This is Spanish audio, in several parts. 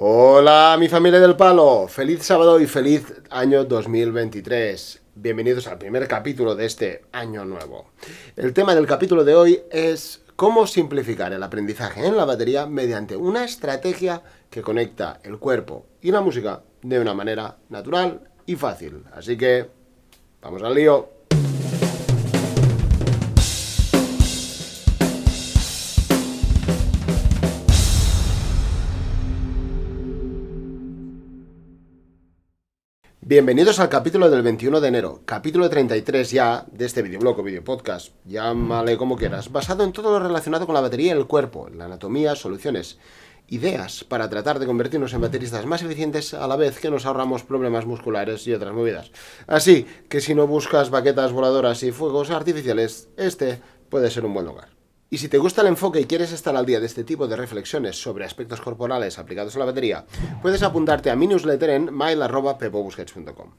Hola, mi familia del palo. Feliz sábado y feliz año 2023. Bienvenidos al primer capítulo de este año nuevo. El tema del capítulo de hoy es cómo simplificar el aprendizaje en la batería mediante una estrategia que conecta el cuerpo y la música de una manera natural y fácil. Así que, vamos al lío. Bienvenidos al capítulo del 21 de enero, capítulo 33 ya de este videoblog o videopodcast, llámale como quieras, basado en todo lo relacionado con la batería en el cuerpo, la anatomía, soluciones, ideas para tratar de convertirnos en bateristas más eficientes a la vez que nos ahorramos problemas musculares y otras movidas. Así que si no buscas baquetas voladoras y fuegos artificiales, este puede ser un buen lugar. Y si te gusta el enfoque y quieres estar al día de este tipo de reflexiones sobre aspectos corporales aplicados a la batería, puedes apuntarte a mi newsletter en mail.pepobusquets.com.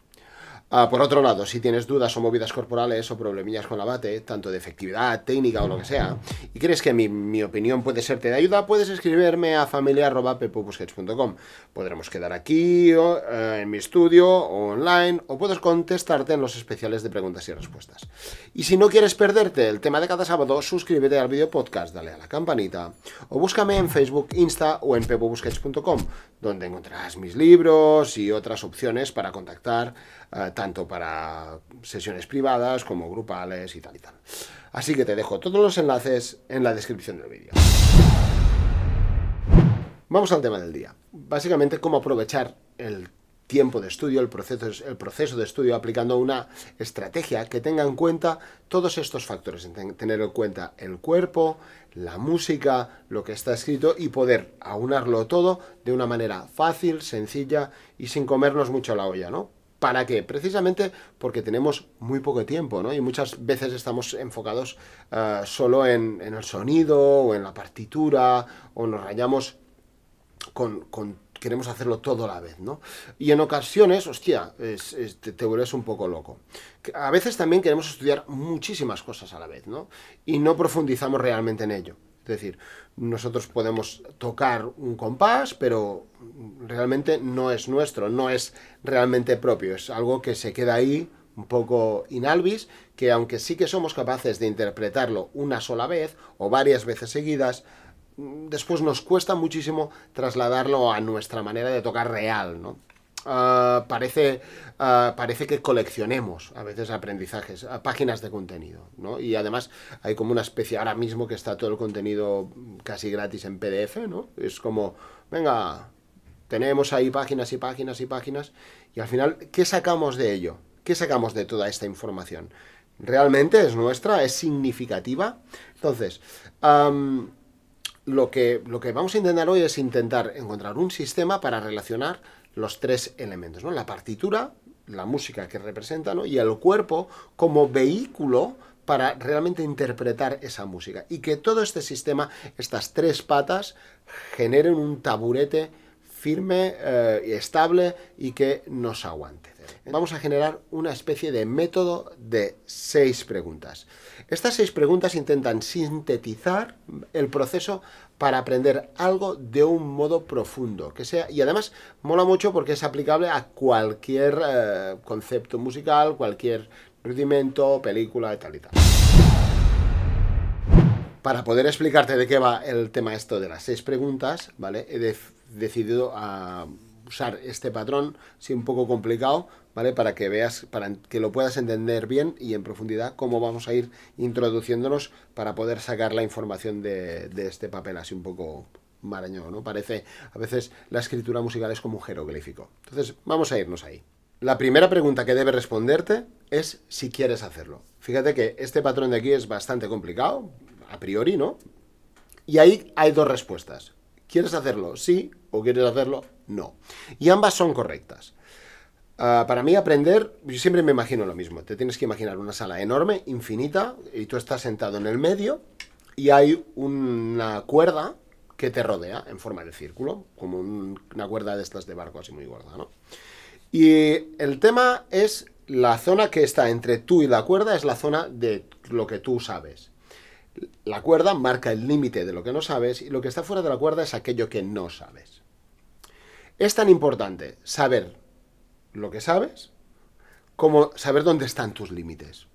Ah, por otro lado, si tienes dudas o movidas corporales o problemillas con la bate, tanto de efectividad, técnica o lo que sea, y crees que mi, opinión puede serte de ayuda, puedes escribirme a familia.pepubusquets.com. Podremos quedar aquí, o, eh, en mi estudio, o online, o puedes contestarte en los especiales de preguntas y respuestas. Y si no quieres perderte el tema de cada sábado, suscríbete al video podcast, dale a la campanita, o búscame en Facebook, Insta o en pepobusquets.com donde encontrarás mis libros y otras opciones para contactar, eh, tanto para sesiones privadas como grupales y tal y tal. Así que te dejo todos los enlaces en la descripción del vídeo. Vamos al tema del día. Básicamente, cómo aprovechar el tiempo de estudio, el proceso, el proceso de estudio, aplicando una estrategia que tenga en cuenta todos estos factores, tener en cuenta el cuerpo, la música, lo que está escrito y poder aunarlo todo de una manera fácil, sencilla y sin comernos mucho la olla, ¿no? ¿Para qué? Precisamente porque tenemos muy poco tiempo, ¿no? Y muchas veces estamos enfocados eh, solo en, el sonido o en la partitura o nos rayamos con, con queremos hacerlo todo a la vez, ¿no? Y en ocasiones, hostia, te, vuelves un poco loco. A veces también queremos estudiar muchísimas cosas a la vez, ¿no? Y no profundizamos realmente en ello. Es decir, nosotros podemos tocar un compás, pero realmente no es nuestro, no es realmente propio, es algo que se queda ahí un poco inalvis, que aunque sí que somos capaces de interpretarlo una sola vez o varias veces seguidas, después nos cuesta muchísimo trasladarlo a nuestra manera de tocar real, ¿no? Ah, parece, ah, parece que coleccionemos a veces aprendizajes, ah, páginas de contenido, ¿no? Y además hay como una especie, ahora mismo que está todo el contenido casi gratis en PDF, ¿no? Es como, venga, tenemos ahí páginas y páginas y páginas, y al final, ¿qué sacamos de ello? ¿Qué sacamos de toda esta información? ¿Realmente es nuestra? ¿Es significativa? Entonces, lo que, vamos a intentar hoy es intentar encontrar un sistema para relacionar los tres elementos, ¿no? La partitura, la música que representa, ¿no? Y el cuerpo como vehículo para realmente interpretar esa música. Y que todo este sistema, estas tres patas, generen un taburete firme, eh, y estable y que nos aguante vamos a generar una especie de método de seis preguntas. Estas seis preguntas intentan sintetizar el proceso para aprender algo de un modo profundo, que sea y además mola mucho porque es aplicable a cualquier eh, concepto musical, cualquier rudimento, película y tal y tal. Para poder explicarte de qué va el tema esto de las seis preguntas, ¿vale? He decidido a usar este patrón, sí, un poco complicado, ¿vale? Para que veas, para que lo puedas entender bien y en profundidad cómo vamos a ir introduciéndonos para poder sacar la información de, este papel así un poco marañón, ¿no? Parece, a veces la escritura musical es como un jeroglífico. Entonces, vamos a irnos ahí. La primera pregunta que debe responderte es si quieres hacerlo. Fíjate que este patrón de aquí es bastante complicado, a priori, ¿no? Y ahí hay dos respuestas. ¿Quieres hacerlo sí o quieres hacerlo no. Y ambas son correctas. Ah, para mí aprender, yo siempre me imagino lo mismo. Te tienes que imaginar una sala enorme, infinita, y tú estás sentado en el medio y hay una cuerda que te rodea en forma de círculo, como una cuerda de estas de barco así muy gorda, ¿no? Y el tema es la zona que está entre tú y la cuerda es la zona de lo que tú sabes. La cuerda marca el límite de lo que no sabes y lo que está fuera de la cuerda es aquello que no sabes es tan importante saber lo que sabes como saber dónde están tus límites.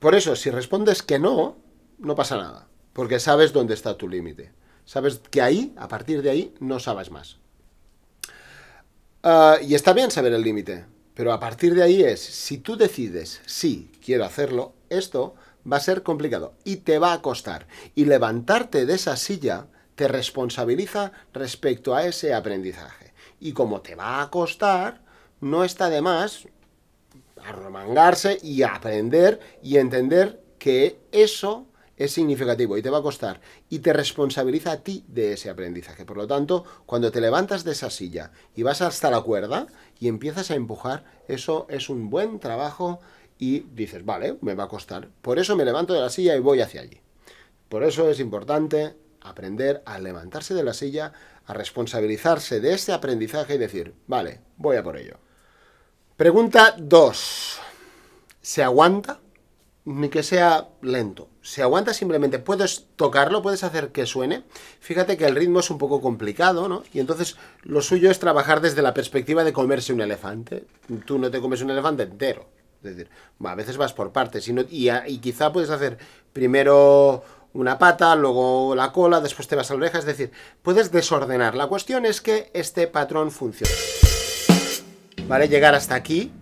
Por eso, si respondes que no, no pasa nada, porque sabes dónde está tu límite. Sabes que ahí, a partir de ahí, no sabes más. Ah, y está bien saber el límite, pero a partir de ahí es, si tú decides, sí, quiero hacerlo, esto va a ser complicado y te va a costar. Y levantarte de esa silla responsabiliza respecto a ese aprendizaje. Y como te va a costar, no está de más arremangarse y aprender y entender que eso es significativo y te va a costar y te responsabiliza a ti de ese aprendizaje. Por lo tanto, cuando te levantas de esa silla y vas hasta la cuerda y empiezas a empujar, eso es un buen trabajo y dices, vale, me va a costar. Por eso me levanto de la silla y voy hacia allí. Por eso es importante aprender a levantarse de la silla, a responsabilizarse de este aprendizaje y decir, vale, voy a por ello. Pregunta 2. ¿Se aguanta? Ni que sea lento. Se aguanta simplemente. Puedes tocarlo, puedes hacer que suene. Fíjate que el ritmo es un poco complicado, ¿no? Y entonces lo suyo es trabajar desde la perspectiva de comerse un elefante. Tú no te comes un elefante entero. Es decir, a veces vas por partes y, y quizá puedes hacer primero una pata, luego la cola, después te vas a la es decir, puedes desordenar. La cuestión es que este patrón funciona. ¿Vale? Llegar hasta aquí.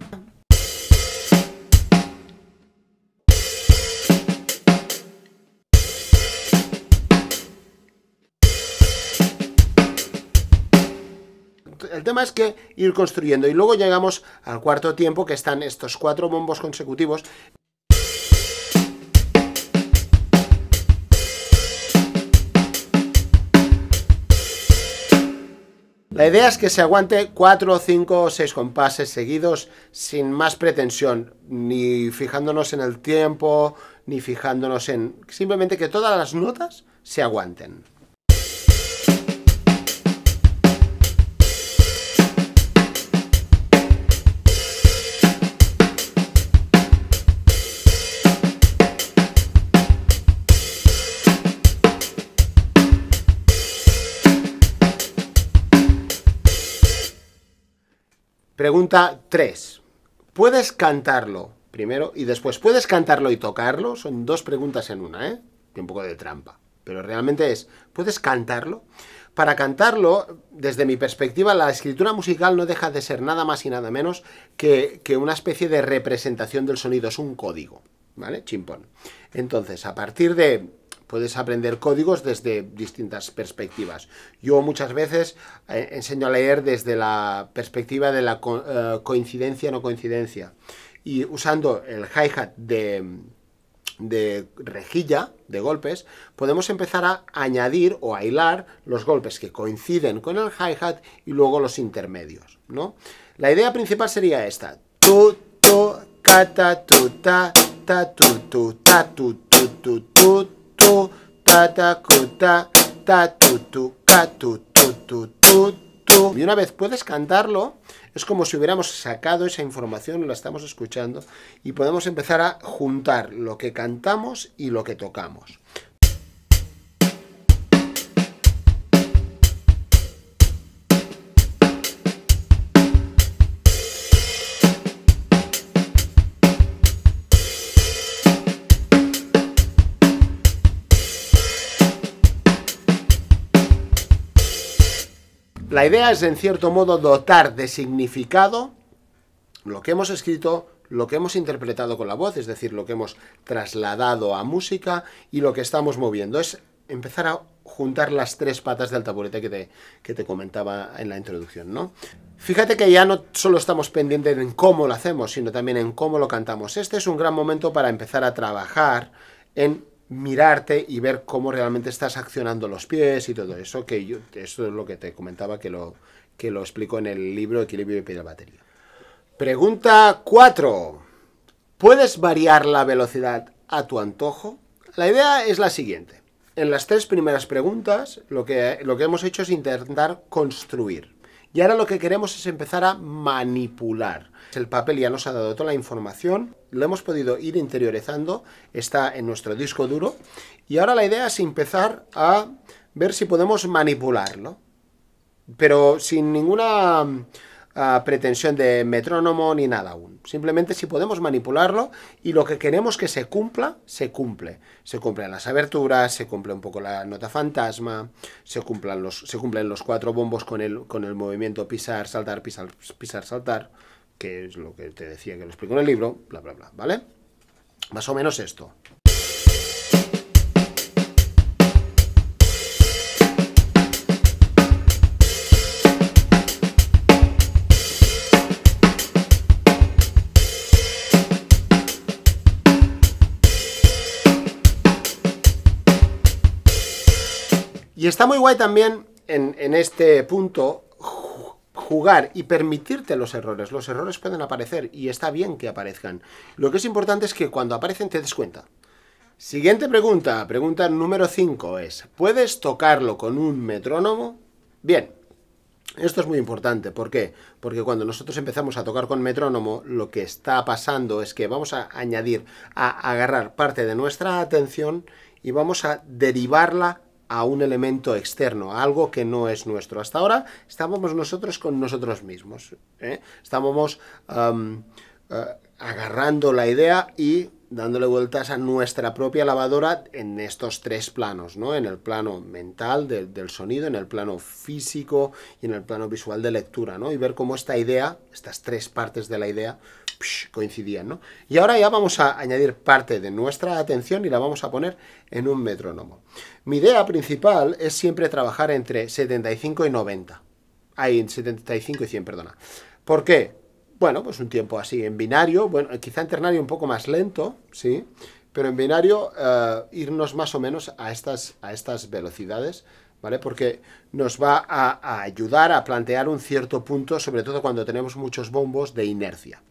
El tema es que ir construyendo y luego llegamos al cuarto tiempo que están estos cuatro bombos consecutivos La idea es que se aguante 4, 5, 6 compases seguidos sin más pretensión, ni fijándonos en el tiempo, ni fijándonos en... Simplemente que todas las notas se aguanten. Pregunta 3. ¿Puedes cantarlo? Primero y después, ¿puedes cantarlo y tocarlo? Son dos preguntas en una, ¿eh? un poco de trampa, pero realmente es, ¿puedes cantarlo? Para cantarlo, desde mi perspectiva, la escritura musical no deja de ser nada más y nada menos que, que una especie de representación del sonido, es un código, ¿vale? Chimpón. Entonces, a partir de Puedes aprender códigos desde distintas perspectivas. Yo muchas veces eh, enseño a leer desde la perspectiva de la coincidencia eh, o coincidencia no coincidencia. Y usando el hi-hat de, rejilla, de golpes, podemos empezar a añadir o a hilar los golpes que coinciden con el hi-hat y luego los intermedios, ¿no? La idea principal sería esta. Tu, tu, kata, tu, ta, ta, tu, tu, ta, tu, tu, tu, tu, y una vez puedes cantarlo, es como si hubiéramos sacado esa información, la estamos escuchando, y podemos empezar a juntar lo que cantamos y lo que tocamos. La idea es, en cierto modo, dotar de significado lo que hemos escrito, lo que hemos interpretado con la voz, es decir, lo que hemos trasladado a música y lo que estamos moviendo. Es empezar a juntar las tres patas del taburete que te, te comentaba en la introducción, ¿no? Fíjate que ya no solo estamos pendientes en cómo lo hacemos, sino también en cómo lo cantamos. Este es un gran momento para empezar a trabajar en mirarte y ver cómo realmente estás accionando los pies y todo eso, que yo, eso es lo que te comentaba que lo, que lo explico en el libro Equilibrio y Piedra Batería. Pregunta 4. ¿Puedes variar la velocidad a tu antojo? La idea es la siguiente. En las tres primeras preguntas lo que, lo que hemos hecho es intentar construir. Y ahora lo que queremos es empezar a manipular. El papel ya nos ha dado toda la información, lo hemos podido ir interiorizando, está en nuestro disco duro. Y ahora la idea es empezar a ver si podemos manipularlo. Pero sin ninguna pretensión de metrónomo ni nada aún. Simplemente si podemos manipularlo y lo que queremos que se cumpla, se cumple. Se cumplen las aberturas, se cumple un poco la nota fantasma, se, cumplan los, se cumplen los cuatro bombos con el, con el movimiento pisar, saltar, pisar, pisar, saltar, que es lo que te decía que lo explico en el libro, bla, bla, bla, ¿vale? Más o menos esto. Y está muy guay también en, este punto jugar y permitirte los errores. Los errores pueden aparecer y está bien que aparezcan. Lo que es importante es que cuando aparecen te des cuenta. Siguiente pregunta, pregunta número 5 es, ¿puedes tocarlo con un metrónomo? Bien, esto es muy importante, ¿por qué? Porque cuando nosotros empezamos a tocar con metrónomo, lo que está pasando es que vamos a añadir, a agarrar parte de nuestra atención y vamos a derivarla a un elemento externo, algo que no es nuestro. Hasta ahora estábamos nosotros con nosotros mismos. Estamos ¿eh? Estábamos eh, agarrando la idea y dándole vueltas a nuestra propia lavadora en estos tres planos, ¿no? En el plano mental del sonido, en el plano físico y en el plano visual de lectura, ¿no? Y ver cómo esta idea, estas tres partes de la idea, coincidían, Y ahora ya vamos a añadir parte de nuestra atención y la vamos a poner en un metrónomo. Mi idea principal es siempre trabajar entre 75 y 90. Ahí, en 75 y 100, perdona. ¿Por qué? Bueno, pues un tiempo así en binario, bueno, quizá en ternario un poco más lento, ¿sí? Pero en binario eh, irnos más o menos a estas, a estas velocidades, ¿vale? Porque nos va a, ayudar a plantear un cierto punto, sobre todo cuando tenemos muchos bombos de inercia.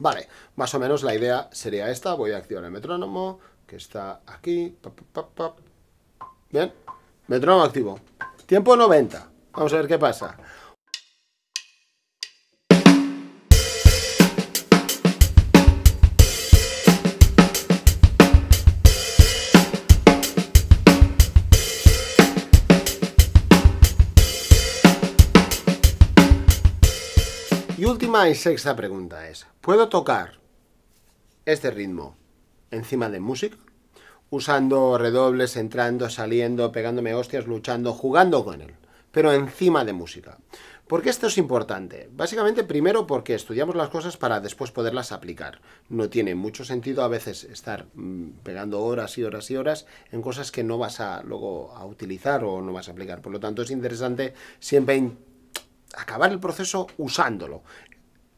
Vale, más o menos la idea sería esta. Voy a activar el metrónomo, que está aquí. pap, pap, pap. Bien, metrónomo activo. Tiempo 90. Vamos a ver qué pasa. Y última y sexta pregunta es, ¿puedo tocar este ritmo encima de música? usando redobles, entrando, saliendo, pegándome hostias, luchando, jugando con él, pero encima de música. ¿Por qué esto es importante? Básicamente, primero porque estudiamos las cosas para después poderlas aplicar. No tiene mucho sentido a veces estar mm, pegando horas y horas y horas en cosas que no vas a luego a utilizar o no vas a aplicar. Por lo tanto, es interesante siempre acabar el proceso usándolo,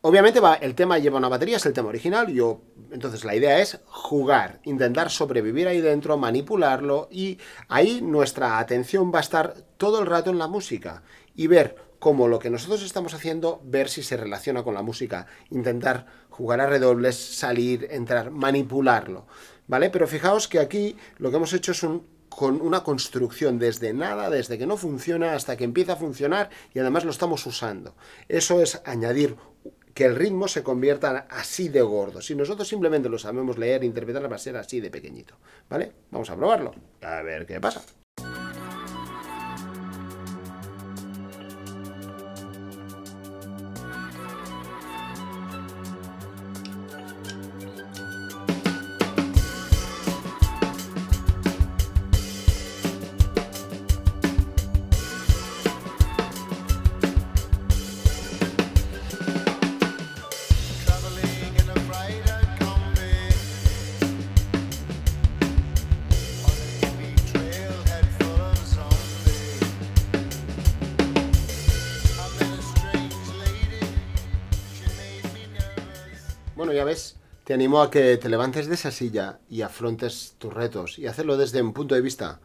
Obviamente va, el tema lleva una batería, es el tema original, yo, entonces la idea es jugar, intentar sobrevivir ahí dentro, manipularlo y ahí nuestra atención va a estar todo el rato en la música y ver cómo lo que nosotros estamos haciendo, ver si se relaciona con la música, intentar jugar a redobles, salir, entrar, manipularlo, ¿vale? Pero fijaos que aquí lo que hemos hecho es un con una construcción desde nada, desde que no funciona hasta que empieza a funcionar y además lo estamos usando. Eso es añadir que el ritmo se convierta así de gordo. Si nosotros simplemente lo sabemos leer e interpretar, va a ser así de pequeñito. ¿Vale? Vamos a probarlo. A ver qué pasa. Bueno, ya ves, te animo a que te levantes de esa silla y afrontes tus retos y hacerlo desde un punto de vista,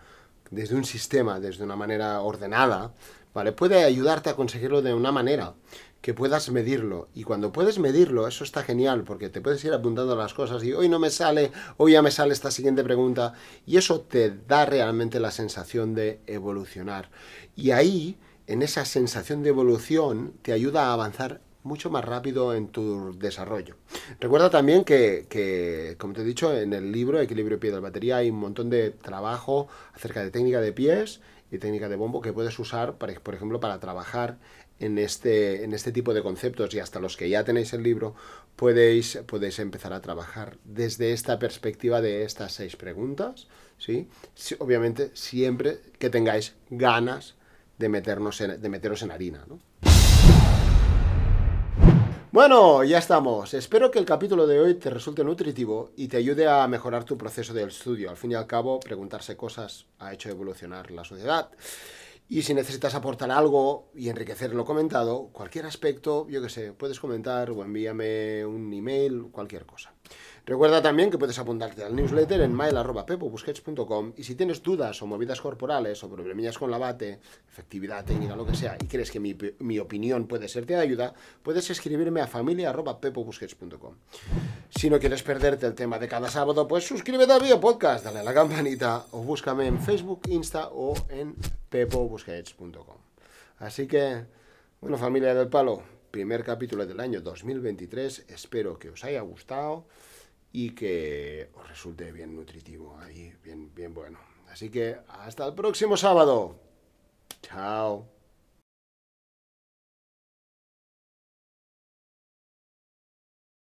desde un sistema, desde una manera ordenada, ¿vale? Puede ayudarte a conseguirlo de una manera que puedas medirlo. Y cuando puedes medirlo, eso está genial, porque te puedes ir apuntando las cosas y hoy no me sale, hoy ya me sale esta siguiente pregunta. Y eso te da realmente la sensación de evolucionar. Y ahí, en esa sensación de evolución, te ayuda a avanzar mucho más rápido en tu desarrollo. Recuerda también que, como te he dicho, en el libro Equilibrio Pie de Batería hay un montón de trabajo acerca de técnica de pies y técnica de bombo que puedes usar, por ejemplo, para trabajar en este, en este tipo de conceptos y hasta los que ya tenéis el libro, podéis, podéis empezar a trabajar desde esta perspectiva de estas seis preguntas. ¿sí? obviamente, siempre que tengáis ganas de, meternos de meteros en harina. ¿no? Bueno, ya estamos. Espero que el capítulo de hoy te resulte nutritivo y te ayude a mejorar tu proceso de estudio. Al fin y al cabo, preguntarse cosas ha hecho evolucionar la sociedad. Y si necesitas aportar algo y enriquecer lo comentado, cualquier aspecto, yo qué sé, puedes comentar o envíame un email, cualquier cosa. Recuerda también que puedes apuntarte al newsletter en mail.pepobusquets.com y si tienes dudas o movidas corporales o problemillas con la bate, efectividad técnica, lo que sea, y crees que mi, opinión puede serte de ayuda, puedes escribirme a familia.pepobusquets.com. Si no quieres perderte el tema de cada sábado, pues suscríbete a mi Podcast, dale a la campanita o búscame en Facebook, Insta o en pepobusquets.com. Así que, bueno, familia del palo, primer capítulo del año 2023, espero que os haya gustado y que os resulte bien nutritivo, ahí, bien, bien bueno. Así que hasta el próximo sábado. Chao.